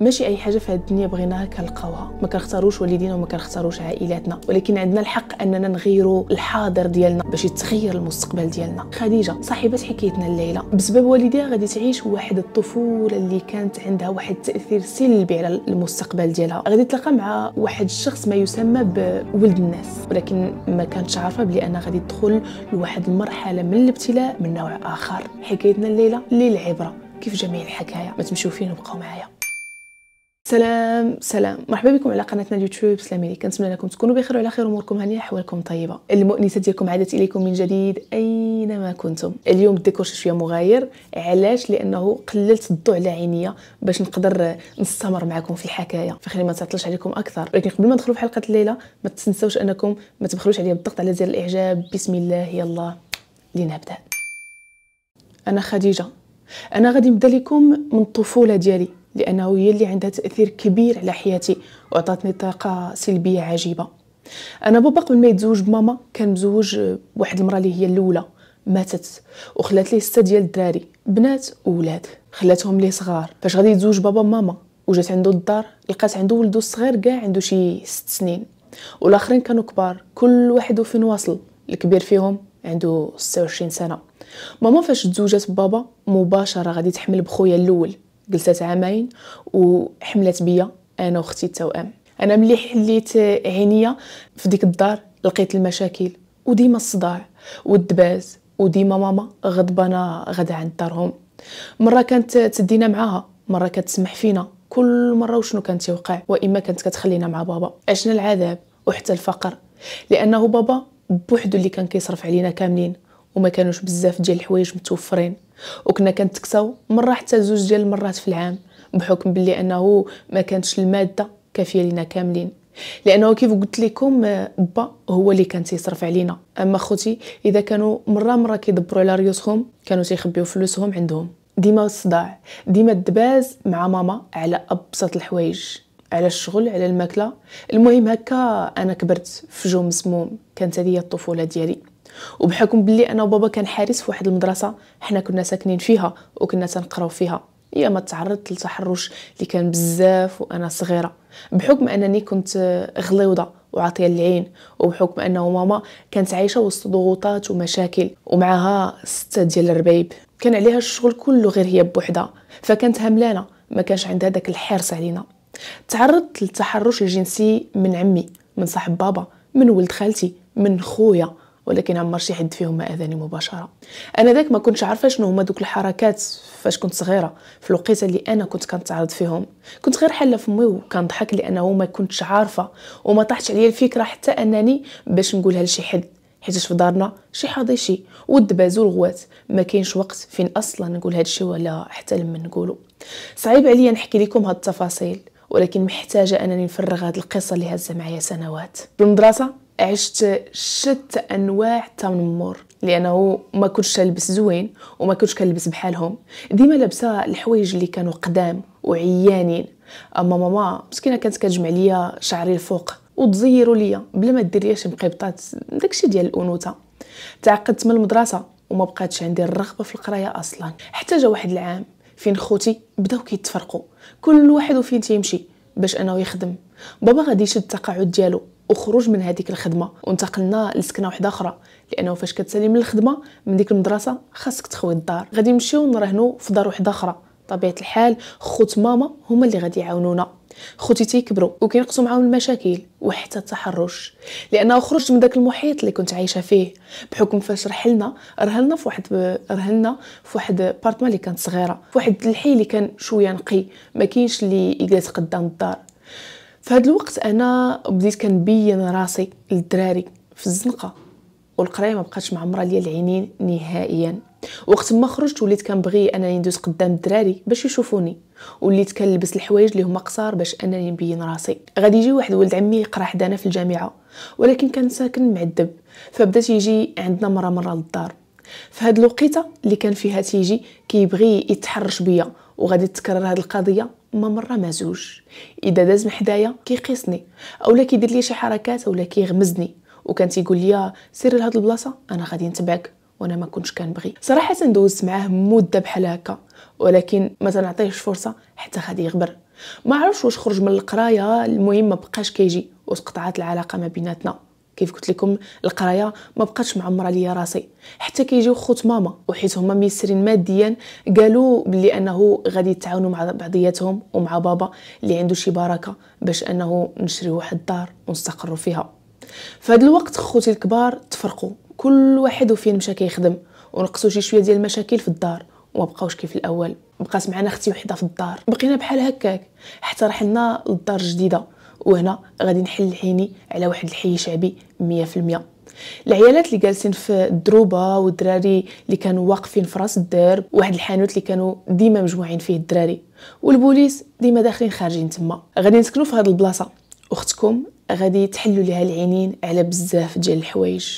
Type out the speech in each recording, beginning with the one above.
ماشي اي حاجه في هذه الدنيا بغيناها كنلقاوها ما كنختاروش والدينا وما كنختاروش عائلاتنا ولكن عندنا الحق اننا نغيروا الحاضر ديالنا باش يتغير المستقبل ديالنا خديجه صاحبه حكايتنا الليله بسبب والديها غادي تعيش واحد الطفوله اللي كانت عندها واحد التاثير سلبي على المستقبل ديالها غادي تلقى مع واحد الشخص ما يسمى بولد الناس ولكن ما كانتش عارفه بلي انا غادي تدخل لواحد المرحله من الابتلاء من نوع اخر حكايتنا الليله للعبره كيف جميع الحكايه ما تمشيو فين وبقاو معايا سلام سلام مرحبا بكم على قناتنا اليوتيوب سلامي كنتمنى انكم تكونوا بخير وعلى خير اموركم هانيه احوالكم طيبه المؤنسه ديالكم عادت اليكم من جديد اينما كنتم اليوم الديكور شويه مغاير علاش لانه قللت الضوء على عينيا باش نقدر نستمر معكم في الحكايه فخلينا ما نتعطلش عليكم اكثر ولكن قبل ما ندخلوا في حلقه الليله ما تنساوش انكم ما تبخلوش عليا بالضغط على زر الاعجاب بسم الله يلا لنبدا انا خديجه انا غادي نبدا لكم من الطفوله ديالي لأنه هي اللي عندها تأثير كبير على حياتي وعطاتني طاقة سلبية عجيبة أنا بابا قبل ما يتزوج بماما كان مزوج واحد المرأة اللي هي الأولى ماتت وخلات ليه ستة ديال الدراري بنات وولاد خلاتهم ليه صغار فاش غادي يتزوج بابا ماما وجات عنده الدار لقات عنده ولده الصغير كاع عنده شي ست سنين والاخرين كانوا كبار كل واحد فين واصل الكبير فيهم عنده 26 سنه ماما فاش تزوجات بابا مباشره غادي تحمل بخويا الاول جلست عامين وحملت بيا انا واختي التوام انا ملي حليت عينيا في ديك الدار لقيت المشاكل وديما الصداع والدباز وديما ماما غضبانه غدا عند دارهم مره كانت تدينا معاها مره كتسمح فينا كل مره وشنو كان يوقع واما كانت كتخلينا مع بابا عشنا العذاب وحتى الفقر لانه بابا بوحدو اللي كان كيصرف علينا كاملين وما كانوش بزاف ديال الحوايج متوفرين وكنا كنتكساو مره حتى زوج ديال المرات في العام بحكم بلي انه ما كانتش الماده كافيه لينا كاملين لانه كيف قلت لكم آه، با هو اللي كان تيصرف علينا اما خوتي اذا كانوا مره مره كيدبروا على ريوسهم كانوا تيخبيو فلوسهم عندهم ديما الصداع ديما الدباز مع ماما على ابسط الحوايج على الشغل على الماكله المهم هكا انا كبرت في جو مسموم كانت هذه الطفوله ديالي وبحكم بلي انا وبابا كان حارس في واحد المدرسه حنا كنا ساكنين فيها وكنا تنقراو فيها يا ما تعرضت للتحرش اللي كان بزاف وانا صغيره بحكم انني كنت غليوضه وعاطيه العين وبحكم انه ماما كانت عايشه وسط ضغوطات ومشاكل ومعها سته ديال الربايب كان عليها الشغل كله غير هي بوحدها فكانت هملانه ما كانش عندها داك الحرص علينا تعرضت للتحرش الجنسي من عمي من صاحب بابا من ولد خالتي من خويا ولكن عمر شي حد فيهم ما اذاني مباشره انا ذاك ما كنتش عارفه شنو هما دوك الحركات فاش كنت صغيره في الوقيته اللي انا كنت كنتعرض فيهم كنت غير حاله فمي وكنضحك لانه ما كنتش عارفه وما طاحتش عليا الفكره حتى انني باش نقولها لشي حد حيت في دارنا شي حاضيشي والدبازو الغوات ما كاينش وقت فين اصلا نقول هادشي ولا حتى لما نقولو صعيب عليا نحكي لكم هاد التفاصيل ولكن محتاجه انني نفرغ هاد القصه اللي هزه معايا سنوات بالمدرسه عشت شت انواع تنمر لانه ما كنتش نلبس زوين وما كنتش كنلبس بحالهم ديما لابسه الحوايج اللي كانوا قدام وعيانين اما ماما مسكينه كانت كتجمع ليا شعري الفوق وتزيروا ليا بلا ما دير شي مقبطات داكشي ديال الانوثه تعقدت من المدرسه وما بقاتش عندي الرغبه في القرايه اصلا حتى جا واحد العام فين خوتي بداو كيتفرقوا كل واحد وفين تيمشي باش انه يخدم بابا غادي يشد التقاعد ديالو وخروج من هذيك الخدمه وانتقلنا لسكنه واحده اخرى لانه فاش كتسالي من الخدمه من ديك المدرسه خاصك تخوي الدار غادي نمشيو نراهنو في دار واحده اخرى طبيعه الحال خوت ماما هما اللي غادي يعاونونا خوتي تيكبروا وكينقصوا معاهم المشاكل وحتى التحرش لانه خرجت من داك المحيط اللي كنت عايشه فيه بحكم فاش رحلنا رهلنا في واحد رهلنا في واحد بارتمان اللي كانت صغيره في واحد الحي اللي كان شويه نقي ما كاينش اللي يجلس قدام الدار في هذا الوقت انا بديت كنبين راسي للدراري في الزنقه والقرايه ما بقاتش معمره ليا العينين نهائيا وقت ما خرجت وليت كنبغي انني ندوز قدام الدراري باش يشوفوني وليت كنلبس الحوايج اللي هما قصار باش انني نبين راسي غادي يجي واحد ولد عمي يقرا حدانا في الجامعه ولكن كان ساكن معذب فبدا يجي عندنا مره مره للدار في الوقيته اللي كان فيها تيجي كيبغي يتحرش بيا وغادي تكرر هاد القضيه ما مره ما زوج اذا داز من حدايا كيقيسني اولا كيدير لي شي حركات اولا كيغمزني وكان تيقول لي سير لهاد البلاصه انا غادي نتبعك وانا ما كنتش كنبغي صراحه دوزت معاه مده بحال هكا ولكن ما تنعطيهش فرصه حتى غادي يغبر ما عرفش واش خرج من القرايه المهم ما بقاش كيجي وتقطعات العلاقه ما بيناتنا كيف قلت لكم القرايه ما بقاتش معمره ليا راسي حتى كيجيو خوت ماما وحيت هما ميسرين ماديا قالوا بلي انه غادي يتعاونوا مع بعضياتهم ومع بابا اللي عنده شي بركه باش انه نشري واحد الدار ونستقروا فيها فهاد الوقت خوتي الكبار تفرقوا كل واحد وفين مشى كيخدم ونقصوا شي شويه ديال المشاكل في الدار وما بقاوش كيف الاول بقات معنا اختي وحده في الدار بقينا بحال هكاك حتى رحلنا للدار الجديده وهنا غادي نحل عيني على واحد الحي شعبي 100% العيالات اللي جالسين في الدروبه والدراري اللي كانوا واقفين في راس الدرب واحد الحانوت اللي كانوا ديما مجموعين فيه الدراري والبوليس ديما داخلين خارجين تما غادي نسكنوا في هذه البلاصه اختكم غادي تحلوا ليها العينين على بزاف ديال الحوايج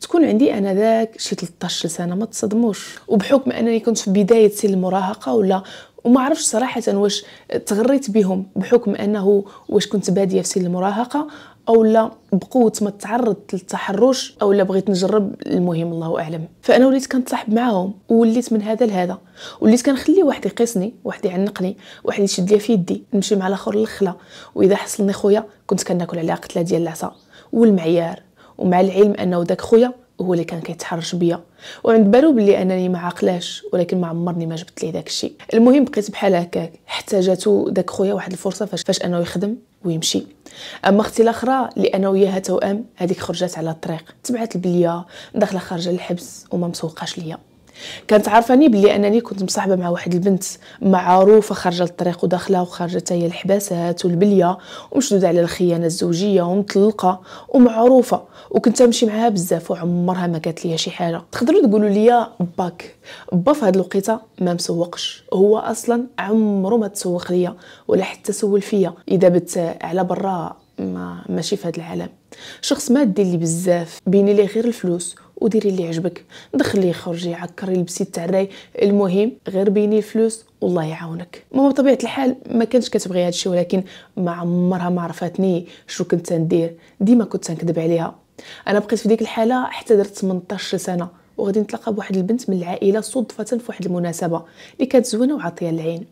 تكون عندي انا ذاك شي 13 سنه ما تصدموش وبحكم انني كنت في بدايه سن المراهقه ولا وما عرفش صراحة واش تغريت بهم بحكم أنه واش كنت بادية في سن المراهقة أو لا بقوة ما تعرضت للتحرش أو لا بغيت نجرب المهم الله أعلم فأنا وليت كنتصاحب معاهم ووليت من هذا لهذا وليت كنخلي واحد يقيسني واحد يعنقني واحد يشد لي في يدي نمشي مع الاخر للخلا وإذا حصلني خويا كنت كناكل على قتلة ديال العصا والمعيار ومع العلم أنه داك خويا هو اللي كان كيتحرش بيا وعند بالو بلي انني ما عقلاش ولكن ما عمرني ما جبت ليه داك الشيء المهم بقيت بحال هكاك حتى جاتو داك خويا واحد الفرصه فاش فاش انه يخدم ويمشي اما اختي الاخرى لانه انا وياها توام هذيك خرجات على الطريق تبعت البليه داخله خارجه الحبس وما مسوقاش ليا كانت عارفاني بلي انني كنت مصاحبه مع واحد البنت معروفه خارجه للطريق وداخله وخارجه حتى هي الحباسات والبليه ومشدوده على الخيانه الزوجيه ومطلقه ومعروفه وكنت نمشي معاها بزاف وعمرها ما قالت لي شي حاجه تقدروا تقولوا لي باك با في هاد الوقيته ما مسوقش هو اصلا عمرو ما تسوق ليا ولا حتى سول فيا اذا بت على برا ما ماشي في هذا العالم شخص مادي اللي بزاف بيني ليه غير الفلوس وديري اللي عجبك دخلي خرجي عكري لبسي تعري المهم غير بيني الفلوس والله يعاونك ماما بطبيعه الحال ما كانتش كتبغي هادشي ولكن ما عمرها ما عرفتني شنو كنت ندير ديما كنت نكذب عليها انا بقيت في ديك الحاله حتى درت 18 سنه وغادي نتلاقى بواحد البنت من العائله صدفه في واحد المناسبه اللي كانت زوينه وعاطيه العين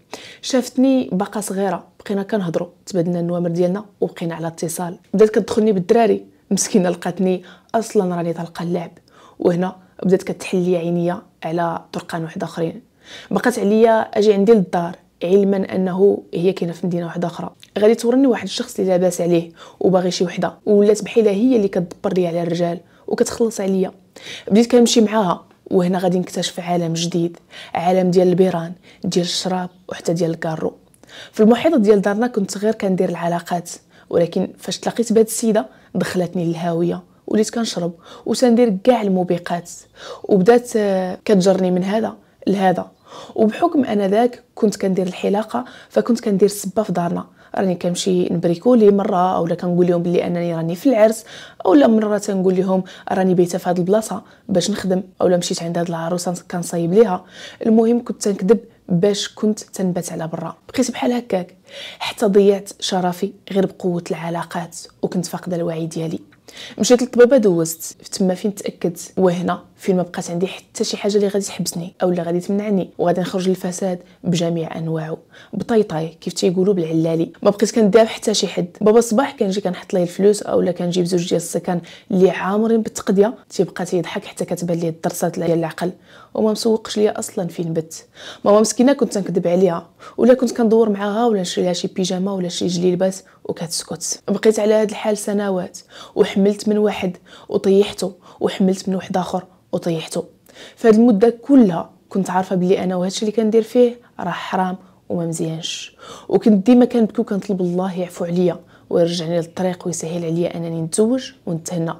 شافتني باقا صغيره بقينا كنهضروا تبادلنا النوامر ديالنا وبقينا على اتصال بدات كتدخلني بالدراري مسكينه لقاتني اصلا راني طالقه اللعب وهنا بدات كتحلي عينيا على طرقان واحد اخرين بقات عليا اجي عندي للدار علما انه هي كاينه في مدينه واحده اخرى غادي تورني واحد الشخص اللي لاباس عليه وباغي شي وحده ولات بحالها هي اللي كتدبر لي على الرجال وكتخلص عليا بديت كنمشي معاها وهنا غادي نكتشف عالم جديد عالم ديال البيران ديال الشراب وحتى ديال الكارو في المحيط ديال دارنا كنت غير كندير العلاقات ولكن فاش تلاقيت بهاد السيده دخلتني للهاويه وليت كنشرب وسندير كاع الموبقات وبدات آه، كتجرني من هذا لهذا وبحكم انا ذاك كنت كندير الحلاقه فكنت كندير سبه في دارنا راني كنمشي نبريكولي مره اولا كنقول لهم بلي انني راني في العرس اولا مره تنقول لهم راني بيته في هذه البلاصه باش نخدم اولا مشيت عند هاد العروسه كنصايب ليها المهم كنت تنكذب باش كنت تنبات على برا بقيت بحال هكاك حتى ضيعت شرفي غير بقوه العلاقات وكنت فاقده الوعي ديالي مشيت للطبيبه دوزت تما فين تاكدت وهنا فين ما بقات عندي حتى شي حاجه اللي غادي تحبسني او اللي غادي تمنعني وغادي نخرج للفساد بجميع انواعه بطيطاي كيف تيقولوا بالعلالي ما بقيت كنداب حتى شي حد بابا الصباح كنجي كنحط ليه الفلوس اولا كنجيب زوج ديال السكن اللي عامرين بالتقديه تيبقى تيضحك حتى كتبان ليه الدرسات ديال العقل وما مسوقش ليا اصلا فين بت ماما مسكينه كنت نكذب عليها ولا كنت كندور معاها ولا نشري لها شي بيجامه ولا شي جليبات وكتسكت بقيت على هذا الحال سنوات وحملت من واحد وطيحته وحملت من واحد اخر وطيحته فهاد المده كلها كنت عارفه بلي انا وهادشي اللي كندير فيه راه حرام وما مزيانش وكنت ديما كنبكي وكنطلب الله يعفو عليا ويرجعني للطريق ويسهل عليا انني نتزوج ونتهنى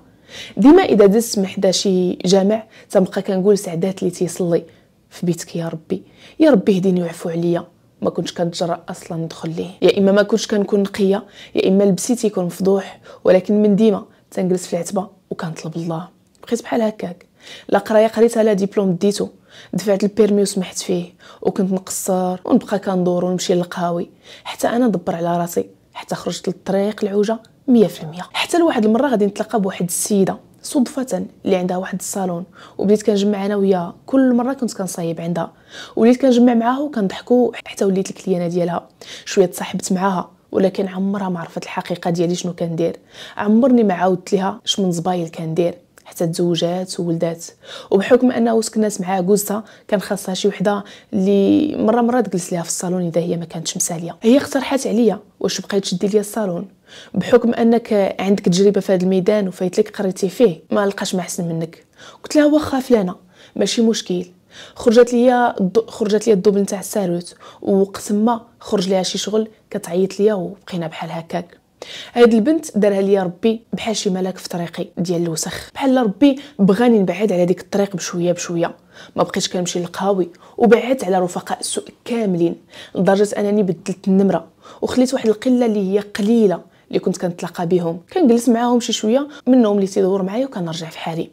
ديما اذا دزت محدا شي جامع تنبقى كنقول سعدات اللي تيصلي في بيتك يا ربي يا ربي هديني وعفو عليا ما كنتش كنتجرأ اصلا ندخل ليه يا اما ما كنتش كنكون نقيه يا اما لبسيتي يكون مفضوح ولكن من ديما تنجلس في العتبه وكنطلب الله بقيت بحال هكاك لا قرايه قريتها لا ديبلوم ديتو دفعت البيرمي وسمحت فيه وكنت نقصر ونبقى كندور ونمشي للقهاوي حتى انا ندبر على راسي حتى خرجت للطريق العوجه 100% حتى لواحد المره غادي نتلاقى بواحد السيده صدفه اللي عندها واحد الصالون وبديت كنجمع انا وياها كل مره كنت كنصايب عندها وليت كنجمع معاها وكنضحكوا حتى وليت الكليانه ديالها شويه تصاحبت معاها ولكن عمرها ما عرفت الحقيقه ديالي شنو كندير عمرني ما عاودت لها شمن زبايل كندير حتى تزوجات وولدات وبحكم انه سكنات معاها جوزها كان خاصها شي وحده اللي مره مره تجلس ليها في الصالون اذا هي ما كانتش مساليه هي اقترحت عليا واش بقيت تشدي ليا الصالون بحكم انك عندك تجربه في هذا الميدان وفايت لك قريتي فيه ما لقاش ما احسن منك قلت لها واخا فلانه ماشي مشكل خرجت ليا خرجت ليا الدوبل نتاع الساروت وقت ما خرج ليها شي شغل كتعيط ليا وبقينا بحال هكاك هاد البنت دارها ليا ربي بحال شي ملاك في طريقي ديال الوسخ بحال ربي بغاني نبعد على ديك الطريق بشويه بشويه ما بقيتش كنمشي للقهاوي وبعدت على رفقاء السوء كاملين لدرجه انني بدلت النمره وخليت واحد القله اللي هي قليله اللي كنت كنتلاقى بهم كنجلس معاهم شي شويه منهم اللي تيدور معايا وكنرجع في حالي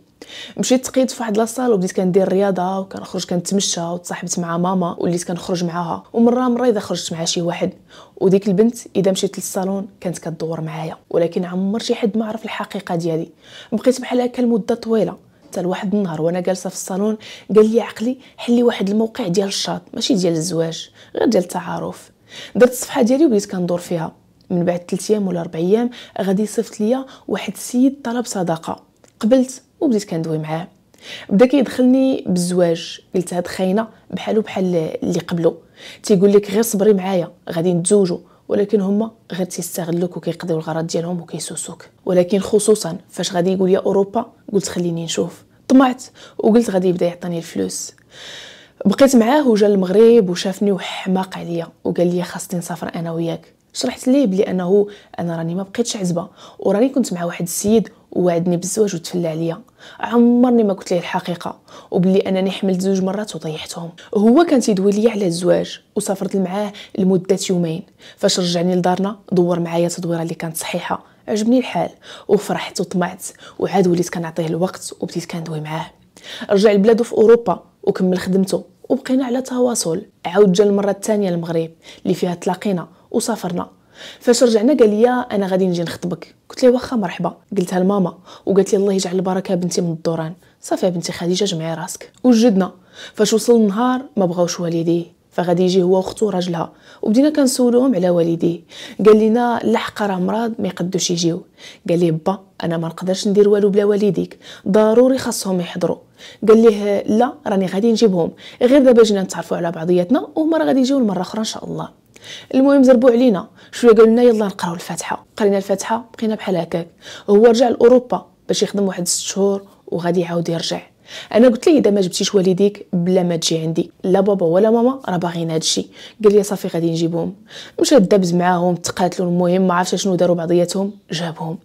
مشيت تقيت في واحد لاصال وبديت كندير رياضه وكنخرج كنتمشى وتصاحبت مع ماما وليت كنخرج معاها ومره مره اذا خرجت مع شي واحد وديك البنت اذا مشيت للصالون كانت كدور معايا ولكن عمر شي حد ما عرف الحقيقه ديالي بقيت بحال هكا لمده طويله حتى لواحد النهار وانا جالسه في الصالون قال لي عقلي حلي واحد الموقع ديال الشاط ماشي ديال الزواج غير ديال التعارف درت الصفحه ديالي وبديت كندور فيها من بعد 3 ايام ولا 4 ايام غادي يصيفط ليا واحد السيد طلب صداقه قبلت وبديت كندوي معاه بدا كيدخلني بالزواج قلت هاد خاينه بحالو بحال اللي قبلو تيقول لك غير صبري معايا غادي نتزوجوا ولكن هما غير تيستغلوك وكيقضيو الغرض ديالهم وكيسوسوك ولكن خصوصا فاش غادي يقول يا اوروبا قلت خليني نشوف طمعت وقلت غادي يبدا يعطيني الفلوس بقيت معاه وجا المغرب وشافني وحماق عليا وقال لي خاصني نسافر انا وياك شرحت ليه بلي انه انا راني ما بقيتش عزبه وراني كنت مع واحد السيد ووعدني بالزواج وتفلى عليا عمرني ما قلت ليه الحقيقه وبلي انني حملت زوج مرات وطيحتهم هو كان تيدوي ليا على الزواج وسافرت معاه لمده يومين فاش رجعني لدارنا دور معايا تدويره اللي كانت صحيحه عجبني الحال وفرحت وطمعت وعاد وليت كنعطيه الوقت وبديت كندوي معاه رجع لبلادو في اوروبا وكمل خدمته وبقينا على تواصل عاود جا المره الثانيه للمغرب اللي فيها تلاقينا وسافرنا فاش رجعنا قال لي انا غادي نجي نخطبك قلت له واخا مرحبا قلتها لماما وقالت لي الله يجعل البركه بنتي من الدوران صافي بنتي خديجه جمعي راسك وجدنا فاش وصل النهار ما بغاوش والديه فغادي يجي هو واختو راجلها وبدينا كنسولوهم على والديه قال لنا لحق راه مراد ما يقدوش يجيو قال لي با انا ما نقدرش ندير والو بلا والديك ضروري خاصهم يحضروا قال ليه لا راني غادي نجيبهم غير دابا جينا نتعرفوا على بعضياتنا وهما راه غادي يجيو المره اخرى ان شاء الله المهم زربوا علينا شويه قالوا لنا يلا نقراو الفاتحه قرينا الفاتحه بقينا بحال هكاك هو رجع لاوروبا باش يخدم واحد 6 شهور وغادي يعاود يرجع انا قلت ليه اذا ما جبتيش والديك بلا ما تجي عندي لا بابا ولا ماما راه باغيين هادشي قال لي صافي غادي نجيبهم مشى دبز معاهم تقاتلوا المهم ما عرفتش شنو داروا بعضياتهم جابهم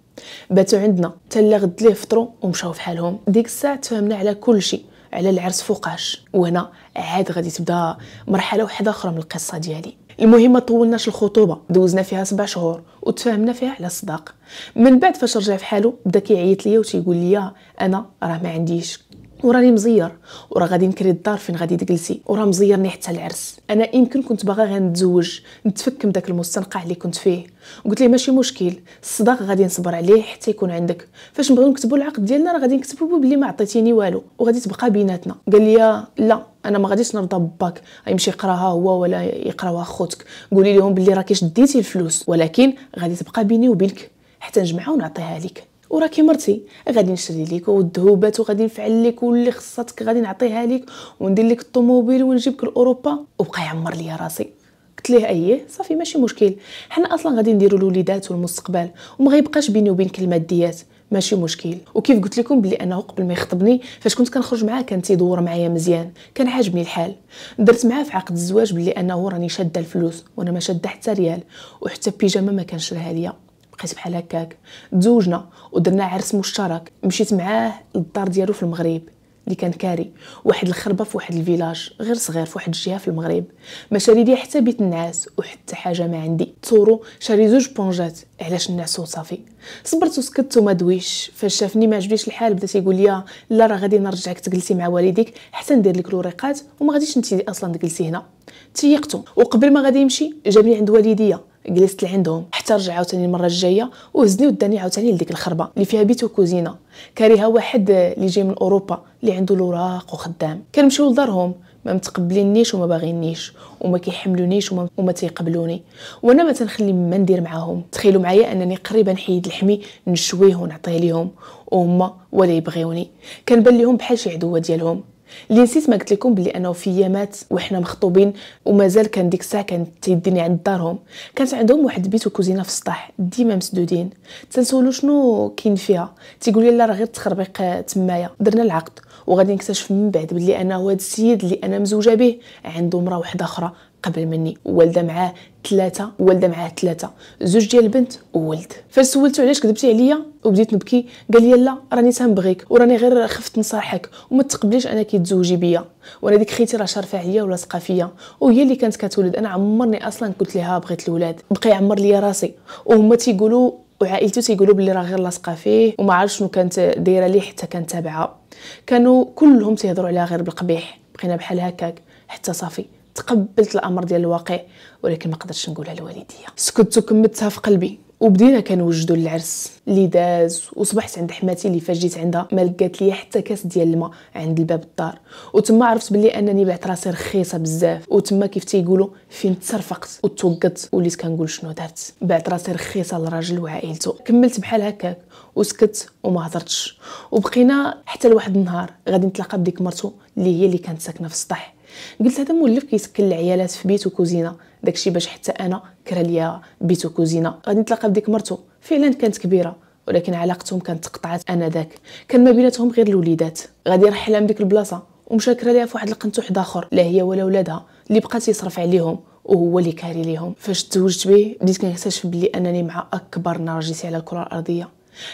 باتوا عندنا اللي غد ليه فطروا ومشاو فحالهم ديك الساعه تفهمنا على كل شيء على العرس فوقاش وهنا عاد غادي تبدا مرحله واحده اخرى من القصه ديالي المهم ما طولناش الخطوبه دوزنا فيها سبع شهور وتفاهمنا فيها على الصداق من بعد فاش رجع في حاله بدا كيعيط ليا وتيقول ليا انا راه ما عنديش وراني مزير ورا غادي نكري الدار فين غادي تجلسي ورا مزيرني حتى العرس انا يمكن كنت باغا غنتزوج نتفك من داك المستنقع اللي كنت فيه قلت ليه ماشي مشكل الصداق غادي نصبر عليه حتى يكون عندك فاش نبغيو نكتبوا العقد ديالنا راه غادي نكتبوا بلي ما عطيتيني والو وغادي تبقى بيناتنا قال لي لا انا ما غاديش نرضى باك يمشي يقراها هو ولا يقراها خوتك قولي لهم بلي راكي شديتي الفلوس ولكن غادي تبقى بيني وبينك حتى نجمعها ونعطيها لك وراكي مرتي غادي نشري ليك والذهوبات وغادي نفعل ليك واللي خصاتك غادي نعطيها ليك وندير ليك الطوموبيل ونجيبك لاوروبا وبقى يعمر ليا راسي قلت ليه اييه صافي ماشي مشكل حنا اصلا غادي نديروا الوليدات والمستقبل وما غيبقاش بيني وبينك الماديات ماشي مشكل وكيف قلت لكم بلي انه قبل ما يخطبني فاش كنت كنخرج معاه كان تيدور معايا مزيان كان عاجبني الحال درت معاه في عقد الزواج بلي انه راني شاده الفلوس وانا ما شاده حتى ريال وحتى بيجامه ما كنشريها ليا بقيت بحال هكاك تزوجنا ودرنا عرس مشترك مشيت معاه للدار ديالو في المغرب اللي كان كاري واحد الخربه في واحد الفيلاج غير صغير في واحد الجهه في المغرب ما شاري ليا حتى بيت النعاس وحتى حاجه ما عندي تصورو شاري زوج بونجات علاش نعسو صافي صبرت وسكت وما دويش فاش شافني ما عجبليش الحال بدا تيقول لي لا راه غادي نرجعك تجلسي مع والديك حتى ندير لك الوريقات وما غاديش انت اصلا تجلسي هنا تيقتو وقبل ما غادي يمشي جابني عند والديا جلست لعندهم حتى رجع عاوتاني المره الجايه وهزني وداني عاوتاني لديك الخربه اللي فيها بيت وكوزينه كاريها واحد اللي جاي من اوروبا اللي عنده الوراق وخدام كنمشيو لدارهم ما متقبلينيش وما باغينيش وما كيحملونيش وما, وما تيقبلوني وانا ما تنخلي ما ندير معاهم تخيلوا معايا انني قريبا نحيد الحمي نشويه ونعطيه ليهم وهما ولا يبغيوني كنبان ليهم بحال شي عدوه ديالهم اللي نسيت ما قلت لكم بلي انه في يامات وحنا مخطوبين ومازال كان ديك الساعه كانت تيديني عند دارهم كانت عندهم واحد بيت وكوزينه في السطح ديما مسدودين تنسولو شنو كاين فيها تيقول لي لا راه غير تخربيق تمايا درنا العقد وغادي نكتشف من بعد بلي انا هو هذا السيد اللي انا مزوجه به عنده مراه واحده اخرى قبل مني والده معاه ثلاثه والده معاه ثلاثه زوج ديال البنت وولد فاش سولتو علاش كذبتي عليا وبديت نبكي قال لي لا راني تنبغيك وراني غير خفت نصارحك وما تقبليش انا كي تزوجي بيا وانا ديك خيتي راه شارفه عليا ولاصقه فيا وهي اللي كانت كتولد انا عمرني اصلا قلت لها بغيت الولاد بقى يعمر ليا راسي وهما تيقولوا وعائلته تيقولوا بلي راه غير لاصقه فيه وما عرفش شنو كانت دايره ليه حتى كانت تابعه كانوا كلهم تيهضروا عليها غير بالقبيح بقينا بحال هكاك حتى صافي تقبلت الامر ديال الواقع ولكن ما قدرتش نقولها لوالديا سكت وكملتها في قلبي وبدينا كنوجدوا العرس اللي داز وصبحت عند حماتي اللي فاش جيت عندها ما لقات لي حتى كاس ديال الماء عند الباب الدار وتما عرفت بلي انني بعت راسي رخيصه بزاف وتما كيف تيقولوا فين تصرفقت وتوقت وليت كنقول شنو درت بعت راسي رخيصه للراجل وعائلته كملت بحال هكاك وسكت وما هضرتش وبقينا حتى لواحد النهار غادي نتلاقى بديك مرتو اللي هي اللي كانت ساكنه في السطح قلت هذا مولف كيسكن العيالات في بيت وكوزينه داكشي باش حتى انا كرا ليا بيت وكوزينه غادي نتلاقى بديك مرتو فعلا كانت كبيره ولكن علاقتهم كانت تقطعات انا ذاك كان ما بيناتهم غير الوليدات غادي رحلها من ديك البلاصه ومشاكره ليها في واحد واحد اخر لا هي ولا ولادها اللي بقات يصرف عليهم وهو اللي كاري ليهم فاش تزوجت به بديت كنكتشف بلي انني مع اكبر نرجسي على الكره الارضيه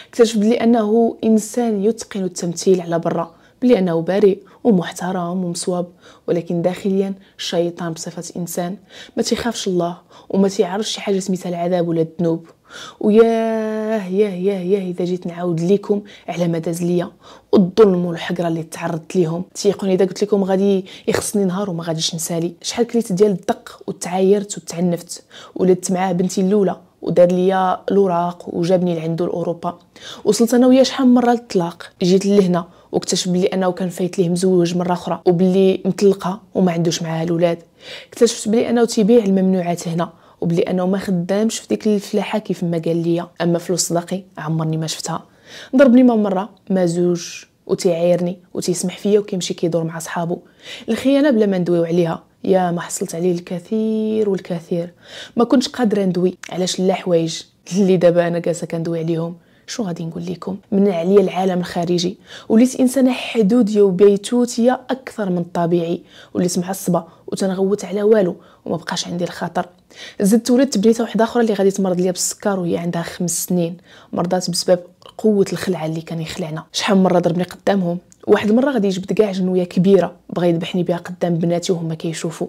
اكتشف بلي انه انسان يتقن التمثيل على برا بلي أنه بريء ومحترم ومصوب ولكن داخليا الشيطان بصفة إنسان ما تيخافش الله وما تيعرفش شي حاجة سميتها العذاب ولا الذنوب وياه ياه ياه ياه اذا جيت نعاود لكم على ما داز ليا والظلم والحقره اللي تعرضت ليهم تيقوني اذا قلت لكم غادي يخصني نهار وما غاديش نسالي شحال كليت ديال الدق وتعايرت وتعنفت ولدت معاه بنتي الاولى ودار ليا الوراق وجابني لعندو لاوروبا وصلت انا وياه شحال من مره للطلاق جيت لهنا واكتشف بلي انه كان فايت ليه مزوج مره اخرى وبلي مطلقه وما عندوش معاها الاولاد اكتشفت بلي انه تيبيع الممنوعات هنا وبلي انه ما خدامش في ديك الفلاحه كيف ما قال ليا اما فلوس صداقي عمرني ما شفتها ضربني ما مره ما زوج وتيعيرني وتيسمح فيا وكيمشي كيدور مع صحابو الخيانه بلا ما ندويو عليها يا ما حصلت عليه الكثير والكثير ما كنتش قادره ندوي علاش لا حوايج اللي دابا انا جالسه كندوي عليهم شو غادي نقول لكم من عليا العالم الخارجي وليت انسانه حدوديه وبيتوتيه اكثر من الطبيعي وليت معصبه وتنغوت على والو وما بقاش عندي الخطر زدت ولدت بنيته واحده اخرى اللي غادي تمرض ليا بالسكر وهي عندها خمس سنين مرضات بسبب قوه الخلعه اللي كان يخلعنا شحال من مره ضربني قدامهم واحد المره غادي يجبد كاع جنويه كبيره بغى يذبحني بها قدام بناتي وهما كيشوفوا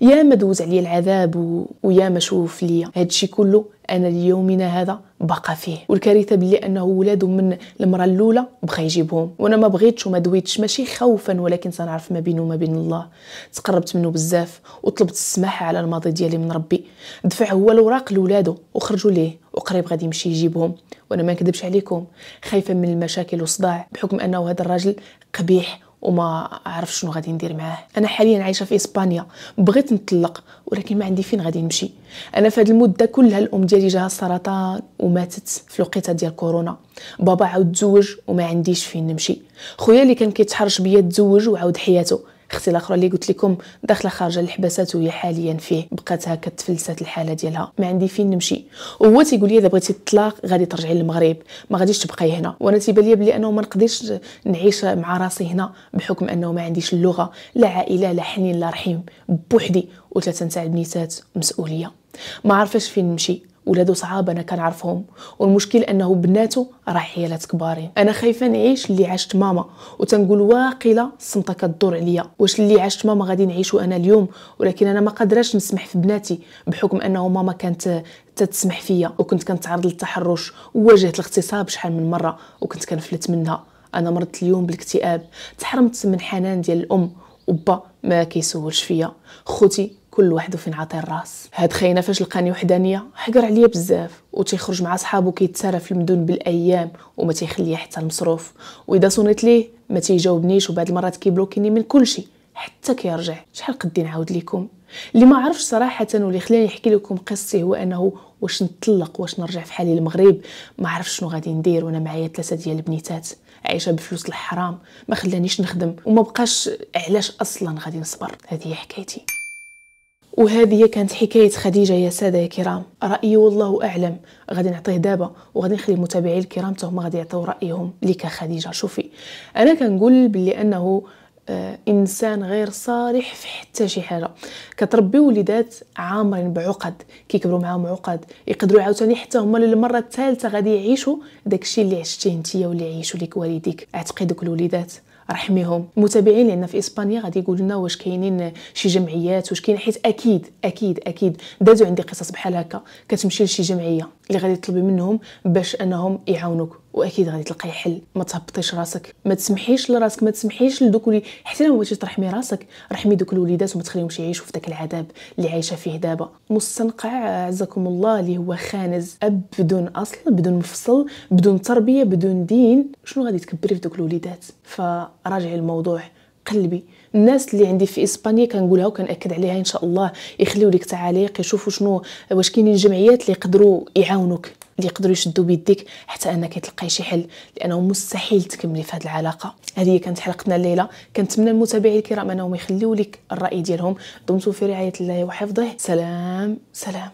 يا ما دوز عليا العذاب و... ويا ما شوف ليا هادشي كله انا ليومنا هذا بقى فيه والكارثه بلي انه ولادو من المراه الاولى بغى يجيبهم وانا ما بغيتش وما دويتش ماشي خوفا ولكن تنعرف ما بينه وما بين الله تقربت منه بزاف وطلبت السماحه على الماضي ديالي من ربي دفع هو الاوراق لولادو وخرجوا ليه وقريب غادي يمشي يجيبهم وانا ما نكذبش عليكم خايفه من المشاكل والصداع بحكم انه هذا الراجل قبيح وما عارف شنو غادي ندير معاه انا حاليا عايشه في اسبانيا بغيت نطلق ولكن ما عندي فين غادي نمشي انا في هذه المده كلها الام ديالي جاها السرطان وماتت في الوقيته ديال كورونا بابا عاود تزوج وما عنديش فين نمشي خويا اللي كان كيتحرش بيا تزوج وعاود حياته اختي الاخرى اللي قلت لكم داخله خارجه الحباسات وهي حاليا فيه بقات هكا تفلست الحاله ديالها ما عندي فين نمشي وهو تيقول لي اذا بغيتي الطلاق غادي ترجعي للمغرب ما غاديش تبقاي هنا وانا تيبان لي بلي انه ما نقدرش نعيش مع راسي هنا بحكم انه ما عنديش اللغه لا عائله لا حنين لا رحيم بوحدي وثلاثه تاع البنيتات مسؤوليه ما عارفاش فين نمشي ولادو صعاب انا كنعرفهم والمشكل انه بناته راه حيالات كبارين انا خايفه نعيش اللي عاشت ماما وتنقول واقيلا الصمته كدور عليا واش اللي عاشت ماما غادي نعيشو انا اليوم ولكن انا ما قادراش نسمح في بناتي بحكم انه ماما كانت تتسمح فيا وكنت كنتعرض للتحرش وواجهت الاغتصاب شحال من مره وكنت كنفلت منها انا مرضت اليوم بالاكتئاب تحرمت من حنان ديال الام وبا ما كيسولش فيا خوتي كل واحد فين عاطي الراس هاد خينا فاش لقاني وحدانيه حقر عليا بزاف وتيخرج مع صحابو كيتسارى في المدن بالايام وما تيخليه حتى المصروف واذا صونيت ليه ما تيجاوبنيش وبعد المرات كيبلوكيني من كلشي حتى كيرجع شحال قدي نعاود لكم اللي ما عرفش صراحه واللي خلاني نحكي لكم قصتي هو انه واش نطلق واش نرجع في حالي المغرب ما عرفش شنو غادي ندير وانا معايا ثلاثه ديال البنيتات عايشه بفلوس الحرام ما خلانيش نخدم وما بقاش علاش اصلا غادي نصبر هذه هي حكايتي وهذه كانت حكايه خديجه يا ساده يا كرام رايي والله اعلم غادي نعطيه دابا وغادي نخلي المتابعين الكرام حتى هما غادي يعطيو رايهم لك خديجه شوفي انا كنقول بلي انه آه، انسان غير صالح في حتى شي حاجه كتربي وليدات عامرين بعقد كيكبروا معاهم عقد يقدروا عاوتاني حتى هما للمره الثالثه غادي يعيشوا داكشي اللي عشتيه نتيا واللي عيشوا لك والديك كل الوليدات رحميهم المتابعين لان في اسبانيا غادي يقولوا لنا واش كاينين شي جمعيات واش كاين حيت اكيد اكيد اكيد دازو عندي قصص بحال هكا كتمشي لشي جمعيه اللي غادي تطلبي منهم باش انهم يعاونوك واكيد غادي تلقاي حل ما تهبطيش راسك ما تسمحيش لراسك ما تسمحيش لدوك اللي حتى لو بغيتي ترحمي راسك رحمي دوك الوليدات وما تخليهمش يعيشوا في داك العذاب اللي عايشه فيه دابا مستنقع عزكم الله اللي هو خانز اب بدون اصل بدون مفصل بدون تربيه بدون دين شنو غادي تكبري في دوك الوليدات فراجعي الموضوع قلبي الناس اللي عندي في اسبانيا كنقولها وكناكد عليها ان شاء الله يخليوا لك تعاليق يشوفوا شنو واش كاينين جمعيات اللي يقدروا يعاونوك اللي يقدروا يشدوا بيديك حتى انك تلقاي شي حل لانه مستحيل تكملي في هذه العلاقه هذه هي كانت حلقتنا الليله كنتمنى المتابعين الكرام انهم يخليوا لك الراي ديالهم دمتم في رعايه الله وحفظه سلام سلام